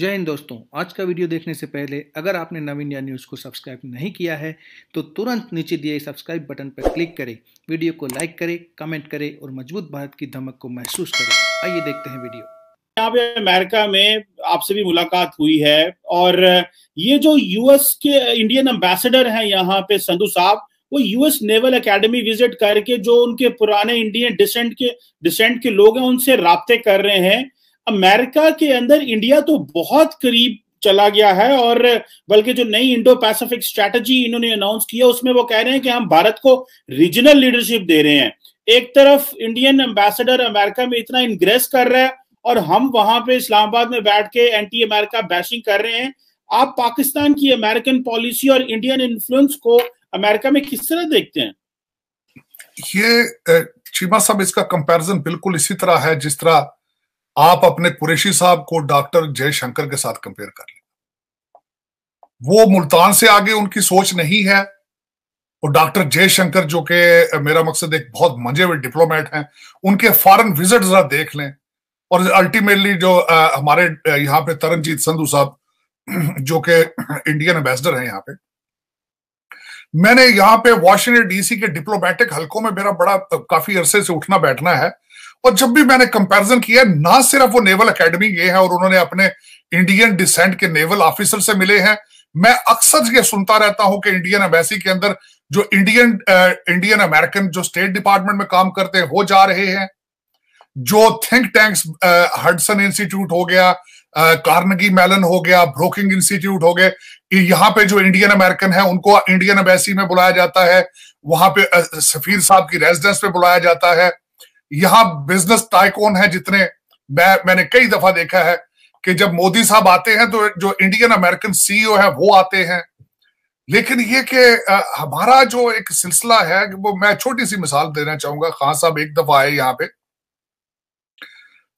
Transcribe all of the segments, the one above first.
जय हिंद दोस्तों आज का वीडियो देखने से पहले अगर आपने नव इंडिया न्यूज़ को सब्सक्राइब नहीं किया है तो तुरंत नीचे दिए सब्सक्राइब बटन पर क्लिक करें वीडियो को लाइक करें कमेंट करें और मजबूत भारत की धमक को महसूस करें आइए देखते हैं वीडियो यहाँ पे अमेरिका में आपसे भी मुलाकात हुई है और ये जो यूएस के इंडियन एम्बेसडर हैं यहाँ पे संधु साहब वो यूएस नेवल एकेडमी विजिट करके जो उनके पुराने इंडियन डिसेंट के डिसेंट के लोग हैं उनसे रबते कर रहे हैं अमेरिका के अंदर इंडिया तो बहुत करीब चला गया है और बल्कि जो नई इंडो पैसिफिक स्ट्रैटेजी इन्होंने अनाउंस किया उसमें वो कह रहे हैं कि हम भारत को रीजनल लीडरशिप दे रहे हैं एक तरफ इंडियन एम्बेसडर अमेरिका में इतना इनग्रेस कर रहा है और हम वहां पे इस्लामाबाद में बैठ के एंटी अमेरिका बैशिंग कर रहे हैं आप पाकिस्तान की अमेरिकन पॉलिसी और इंडियन इन्फ्लुएंस को अमेरिका में किस तरह देखते हैं ये चीमा साहब इसका कंपैरिजन बिल्कुल इसी तरह है जिस तरह आप अपने कुरेशी साहब को डॉक्टर जयशंकर के साथ कंपेयर कर लें वो मुल्तान से आगे उनकी सोच नहीं है और डॉक्टर जयशंकर जो के मेरा मकसद एक बहुत मजे हुए डिप्लोमेट हैं उनके फॉरेन विजिट जरा देख लें और अल्टीमेटली जो आ, हमारे यहाँ पे तरनजीत संधु साहब जो के इंडियन एम्बेसडर हैं यहाँ पे मैंने यहाँ पे वॉशिंगटन डीसी के डिप्लोमेटिक हलकों में मेरा बड़ा काफी अरसे से उठना बैठना है और जब भी मैंने कंपैरिजन किया ना सिर्फ वो नेवल एकेडमी गए हैं और उन्होंने अपने इंडियन डिसेंट के नेवल ऑफिसर से मिले हैं मैं अक्सर ये सुनता रहता हूं कि इंडियन एम्बेसी के अंदर जो इंडियन इंडियन अमेरिकन जो स्टेट डिपार्टमेंट में काम करते हैं वो जा रहे हैं जो थिंक टैंक्स हडसन इंस्टीट्यूट हो गया कार्नगी मेलन हो गया ब्रोकिंग इंस्टीट्यूट हो गए यहाँ पे जो इंडियन अमेरिकन है उनको इंडियन एम्बेसी में बुलाया जाता है वहां पे सफीर साहब की रेजिडेंस पे बुलाया जाता है यहाँ बिजनेस टाइकोन है जितने मैं मैंने कई दफा देखा है कि जब मोदी साहब आते हैं तो जो इंडियन अमेरिकन सीईओ है वो आते हैं लेकिन ये कि हमारा जो एक सिलसिला है वो मैं छोटी सी मिसाल देना चाहूंगा खान साहब एक दफा आए यहाँ पे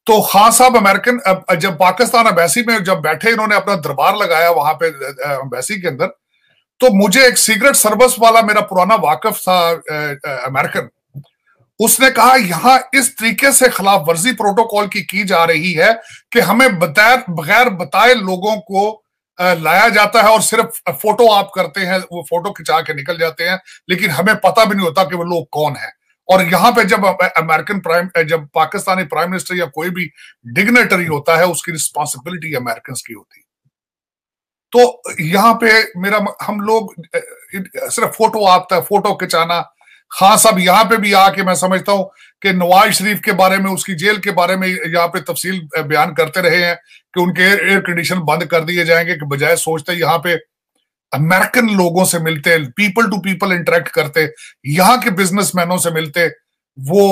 तो खान साहब अमेरिकन जब पाकिस्तान अम्बेसी में जब बैठे इन्होंने अपना दरबार लगाया वहां पे अम्बेसी के अंदर तो मुझे एक सिगरेट सर्विस वाला मेरा पुराना वाकफ था अमेरिकन उसने कहा यहां इस तरीके से खिलाफ वर्जी प्रोटोकॉल की की जा रही है कि हमें बतैर बगैर बताए लोगों को लाया जाता है और सिर्फ फोटो आप करते हैं वो फोटो खिंचा के निकल जाते हैं लेकिन हमें पता भी नहीं होता कि वो लोग कौन है और यहाँ पे जब अमेरिकन प्राइम जब पाकिस्तानी प्राइम मिनिस्टर या कोई भी डिग्नेटरी होता है उसकी रिस्पॉन्सिबिलिटी अमेरिकन की होती तो यहाँ पे मेरा हम लोग सिर्फ फोटो आपता है फोटो खिंचाना खास अब यहाँ पे भी आके मैं समझता हूँ कि नवाज शरीफ के बारे में उसकी जेल के बारे में यहाँ पे तफसील बयान करते रहे हैं कि उनके एयर कंडीशन बंद कर दिए जाएंगे कि बजाय सोचते यहाँ पे अमेरिकन लोगों से मिलते पीपल टू पीपल इंटरेक्ट करते यहाँ के बिजनेस से मिलते वो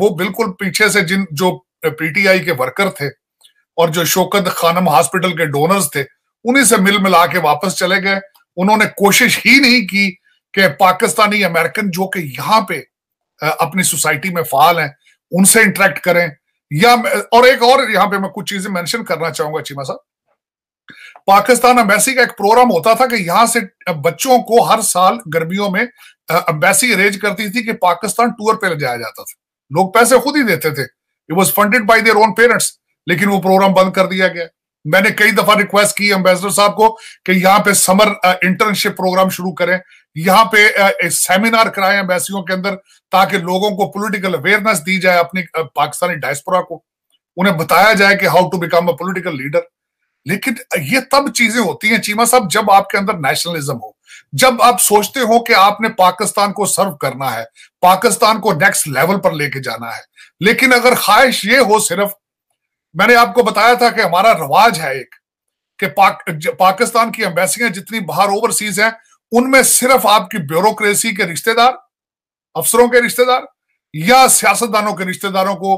वो बिल्कुल पीछे से जिन जो पीटीआई के वर्कर थे और जो शोकत खानम हॉस्पिटल के डोनर्स थे उन्हीं से मिल मिला के वापस चले गए उन्होंने कोशिश ही नहीं की कि पाकिस्तानी अमेरिकन जो कि यहाँ पे अपनी सोसाइटी में फाल हैं उनसे इंटरेक्ट करें या और एक और यहाँ पे मैं कुछ चीजें मेंशन करना चाहूंगा चीमा साहब पाकिस्तान अम्बेसी का एक प्रोग्राम होता था कि यहां से बच्चों को हर साल गर्मियों में अम्बेसी अरेंज करती थी कि पाकिस्तान टूर पे ले जाया जाता था लोग पैसे खुद ही देते थे it was funded by their own parents लेकिन वो प्रोग्राम बंद कर दिया गया मैंने कई दफा रिक्वेस्ट की अम्बेसडर साहब को कि यहाँ पे समर इंटर्नशिप प्रोग्राम शुरू करें यहाँ पे सेमिनार uh, कराएं अम्बेसियों के अंदर ताकि लोगों को पॉलिटिकल अवेयरनेस दी जाए अपनी uh, पाकिस्तानी डायस्पोरा को उन्हें बताया जाए कि how to become a political leader लेकिन uh, ये तब चीजें होती हैं चीमा साहब जब आपके अंदर नेशनलिज्म हो जब आप सोचते हो कि आपने पाकिस्तान को सर्व करना है पाकिस्तान को नेक्स्ट लेवल पर लेके जाना है लेकिन अगर ख्वाहिश ये हो सिर्फ मैंने आपको बताया था कि हमारा रवाज है एक कि पाक, पाकिस्तान की एम्बेसियां जितनी बाहर ओवरसीज हैं उनमें सिर्फ आपकी ब्यूरोक्रेसी के रिश्तेदार अफसरों के रिश्तेदार या सियासतदानों के रिश्तेदारों को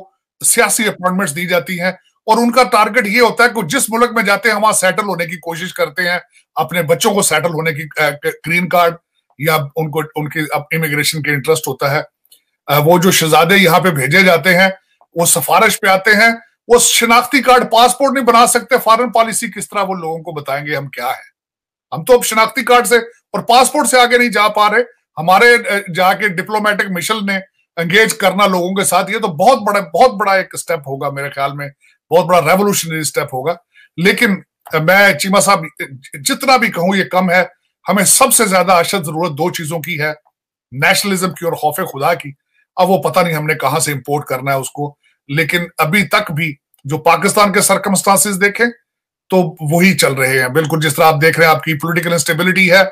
सियासी अपॉइंटमेंट दी जाती हैं और उनका टारगेट ये होता है कि जिस मुल्क में जाते हैं वहां सेटल होने की कोशिश करते हैं अपने बच्चों को सेटल होने की ग्रीन कार्ड या उनको उनके इमिग्रेशन के इंटरेस्ट होता है वो जो शहजादे यहाँ पे भेजे जाते हैं वो सफारश पे आते हैं वो शनाख्ती कार्ड पासपोर्ट नहीं बना सकते फॉरन पॉलिसी किस तरह वो लोगों को बताएंगे हम क्या है हम तो अब शनाख्ती कार्ड से और पासपोर्ट से आगे नहीं जा पा रहे हमारे जाके डिप्लोमेटिक मिशन ने एंगेज करना लोगों के साथ ये तो बहुत बड़ा बहुत बड़ा एक स्टेप होगा मेरे ख्याल में बहुत बड़ा रेवोल्यूशनरी स्टेप होगा लेकिन मैं चीमा साहब जितना भी कहूं ये कम है हमें सबसे ज्यादा अशद जरूरत दो चीजों की है नेशनलिज्म की और खौफ खुदा की अब वो पता नहीं हमने कहां से इंपोर्ट करना है उसको लेकिन अभी तक भी जो पाकिस्तान के सरकमस्टांसेस देखें तो वही चल रहे हैं बिल्कुल जिस तरह आप देख रहे हैं आपकी पॉलिटिकल इंस्टेबिलिटी है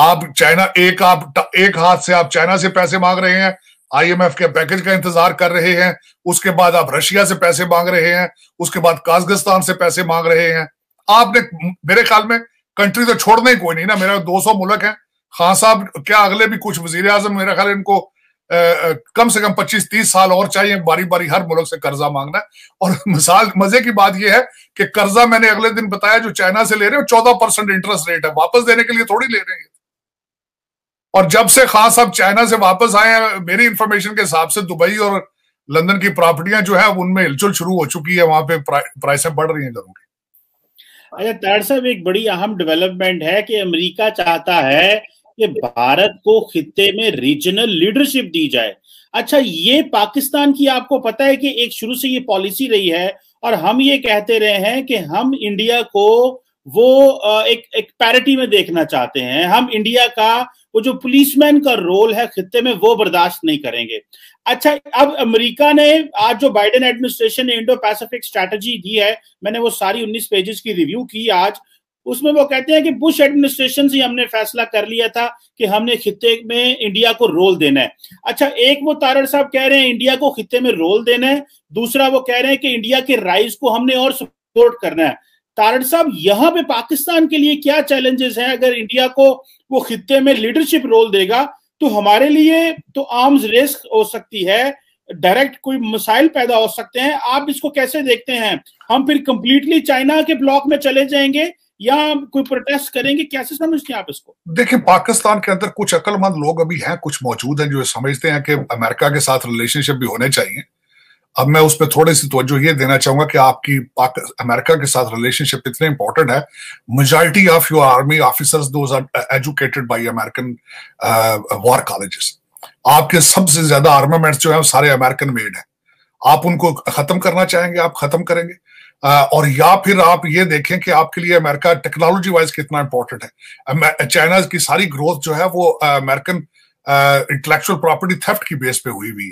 आप चाइना एक आप एक हाथ से आप चाइना से पैसे मांग रहे हैं आईएमएफ के पैकेज का इंतजार कर रहे हैं उसके बाद आप रशिया से पैसे मांग रहे हैं उसके बाद काजगिस्तान से पैसे मांग रहे हैं आपने मेरे ख्याल में कंट्री तो छोड़ना ही कोई नहीं ना मेरा 200 तो मुल्क है खान हाँ साहब क्या अगले भी कुछ वजीर आजम मेरा ख्याल इनको कम से कम 25-30 साल और चाहिए बारी बारी हर मुल्क से कर्जा मांगना और मिसाल मजे की बात यह है कि कर्जा मैंने अगले दिन बताया जो चाइना से ले रहे हो चौदह परसेंट इंटरेस्ट रेट है वापस देने के लिए थोड़ी ले रहे हैं और जब से खास अब चाइना से वापस आए हैं मेरी इंफॉर्मेशन के हिसाब से दुबई और लंदन की प्रॉपर्टियां जो है उनमें हिलचुल शुरू हो चुकी है वहां पे प्राइसें बढ़ रही हैं घरों की अच्छा तार साहब एक बड़ी अहम डेवलपमेंट है कि अमेरिका चाहता है कि भारत को खिते में रीजनल लीडरशिप दी जाए अच्छा ये पाकिस्तान की आपको पता है कि एक शुरू से ये पॉलिसी रही है और हम ये कहते रहे हैं कि हम इंडिया को वो एक एक पैरिटी में देखना चाहते हैं हम इंडिया का वो जो पुलिसमैन का रोल है खत्ते में वो बर्दाश्त नहीं करेंगे अच्छा अब अमेरिका ने आज जो बाइडेन एडमिनिस्ट्रेशन ने इंडो पैसिफिक स्ट्रेटजी दी है मैंने वो सारी 19 पेजेस की रिव्यू की आज उसमें वो कहते हैं कि बुश एडमिनिस्ट्रेशन से हमने फैसला कर लिया था कि हमने खिते में इंडिया को रोल देना है अच्छा एक वो तारड़ साहब कह रहे हैं इंडिया को खिते में रोल देना है दूसरा वो कह रहे हैं कि इंडिया के राइज को हमने और सपोर्ट करना है तारण साहब यहाँ पे पाकिस्तान के लिए क्या चैलेंजेस है अगर इंडिया को वो खिते में लीडरशिप रोल देगा तो हमारे लिए तो आर्म्स रेस हो सकती है डायरेक्ट कोई मिसाइल पैदा हो सकते हैं आप इसको कैसे देखते हैं हम फिर कंप्लीटली चाइना के ब्लॉक में चले जाएंगे या कोई प्रोटेस्ट करेंगे कैसे समझते हैं आप इसको देखिए पाकिस्तान के अंदर कुछ अकलमंद लोग अभी हैं कुछ मौजूद हैं जो समझते हैं कि अमेरिका के साथ रिलेशनशिप भी होने चाहिए अब मैं उस पर थोड़ी सी तवज्जो ये देना चाहूंगा कि आपकी अमेरिका के साथ रिलेशनशिप इतने इंपॉर्टेंट है majority of your army officers those educated by American war colleges आपके सबसे ज्यादा आर्मामेंट्स जो है सारे अमेरिकन मेड है आप उनको खत्म करना चाहेंगे आप खत्म करेंगे और या फिर आप ये देखें कि आपके लिए अमेरिका टेक्नोलॉजी वाइज कितना इंपॉर्टेंट है चाइना की सारी ग्रोथ जो है वो अमेरिकन इंटेलेक्चुअल प्रॉपर्टी थेफ्ट की बेस पे हुई हुई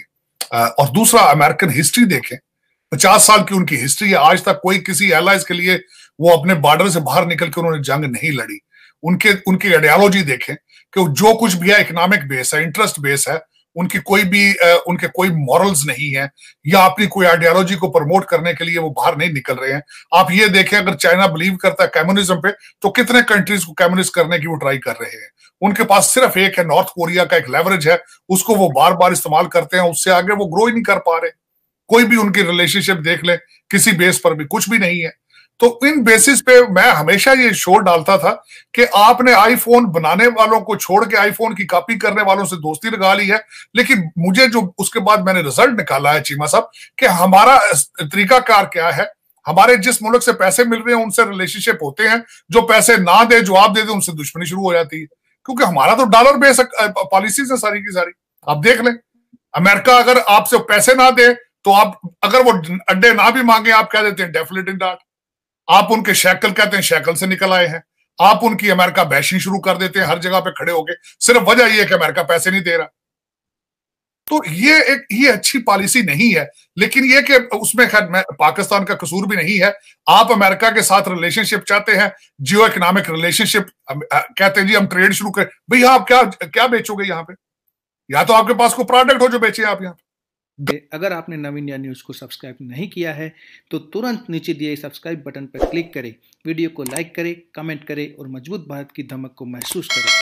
है और दूसरा अमेरिकन हिस्ट्री देखें पचास साल की उनकी हिस्ट्री है आज तक कोई किसी एलाइज के लिए वो अपने बॉर्डर से बाहर निकल के उन्होंने जंग नहीं लड़ी उनके उनकी आइडियोलॉजी देखें कि जो कुछ भी है इकोनॉमिक बेस है इंटरेस्ट बेस है उनकी कोई भी उनके कोई मॉरल्स नहीं है या अपनी कोई आइडियोलॉजी को प्रमोट करने के लिए वो बाहर नहीं निकल रहे हैं आप ये देखें अगर चाइना बिलीव करता है कम्युनिज्म पे तो कितने कंट्रीज को कम्युनिस्ट करने की वो ट्राई कर रहे हैं उनके पास सिर्फ एक है नॉर्थ कोरिया का एक लेवरेज है उसको वो बार बार इस्तेमाल करते हैं उससे आगे वो ग्रो ही नहीं कर पा रहे कोई भी उनकी रिलेशनशिप देख ले किसी बेस पर भी कुछ भी नहीं है तो इन बेसिस पे मैं हमेशा ये शोर डालता था कि आपने आईफोन बनाने वालों को छोड़ के आईफोन की कॉपी करने वालों से दोस्ती लगा ली है लेकिन मुझे जो उसके बाद मैंने रिजल्ट निकाला है चीमा साहब कि हमारा तरीकाकार क्या है हमारे जिस मुल्क से पैसे मिल रहे हैं उनसे रिलेशनशिप होते हैं जो पैसे ना दे जो आप दे दे उनसे दुश्मनी शुरू हो जाती है क्योंकि हमारा तो डॉलर बेस पॉलिसीज है सारी की सारी आप देख लें अमेरिका अगर आपसे पैसे ना दे तो आप अगर वो अड्डे ना भी मांगे आप क्या देते हैं इन डाट आप उनके शैकल कहते हैं शैकल से निकल आए हैं आप उनकी अमेरिका बैशिंग शुरू कर देते हैं हर जगह पे खड़े होके सिर्फ वजह यह कि अमेरिका पैसे नहीं दे रहा तो ये एक ये अच्छी पॉलिसी नहीं है लेकिन ये कि उसमें खैर पाकिस्तान का कसूर भी नहीं है आप अमेरिका के साथ रिलेशनशिप चाहते हैं जियो इकोनॉमिक रिलेशनशिप कहते हैं जी हम ट्रेड शुरू करें भैया आप क्या क्या बेचोगे यहाँ पे या तो आपके पास कोई प्रोडक्ट हो जो बेचे आप यहाँ पे अगर आपने नव इंडिया न्यूज़ को सब्सक्राइब नहीं किया है तो तुरंत नीचे दिए सब्सक्राइब बटन पर क्लिक करें वीडियो को लाइक करें कमेंट करें और मजबूत भारत की धमक को महसूस करें